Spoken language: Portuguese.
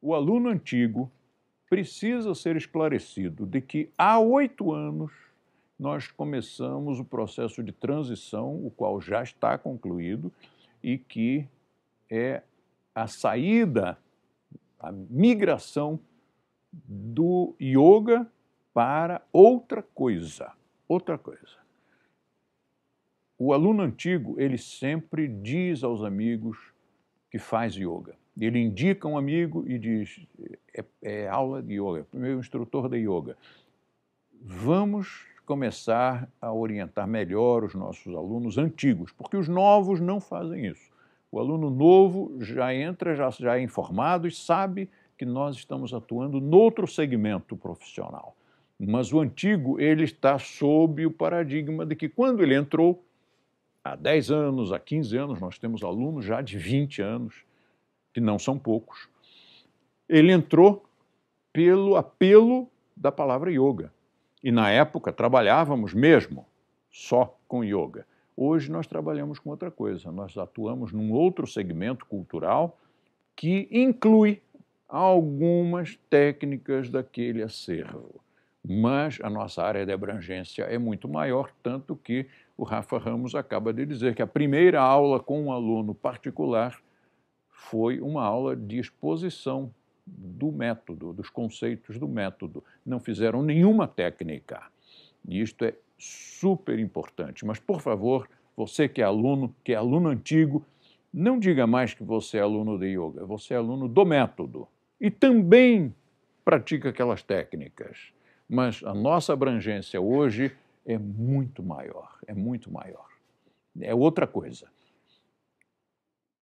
o aluno antigo precisa ser esclarecido de que há oito anos nós começamos o processo de transição, o qual já está concluído, e que é a saída, a migração do yoga para outra coisa. Outra coisa. O aluno antigo, ele sempre diz aos amigos que faz yoga. Ele indica um amigo e diz: é, é aula de yoga, é primeiro instrutor da yoga. Vamos começar a orientar melhor os nossos alunos antigos, porque os novos não fazem isso. O aluno novo já entra, já, já é informado e sabe que nós estamos atuando noutro segmento profissional. Mas o antigo, ele está sob o paradigma de que quando ele entrou, há 10 anos, há 15 anos, nós temos alunos já de 20 anos, que não são poucos, ele entrou pelo apelo da palavra yoga. E na época trabalhávamos mesmo só com yoga. Hoje nós trabalhamos com outra coisa, nós atuamos num outro segmento cultural que inclui algumas técnicas daquele acervo. Mas a nossa área de abrangência é muito maior, tanto que o Rafa Ramos acaba de dizer que a primeira aula com um aluno particular foi uma aula de exposição do método, dos conceitos do método. Não fizeram nenhuma técnica. E isto é super importante. Mas, por favor, você que é aluno, que é aluno antigo, não diga mais que você é aluno de yoga, você é aluno do método. E também pratica aquelas técnicas. Mas a nossa abrangência hoje é muito maior, é muito maior. É outra coisa.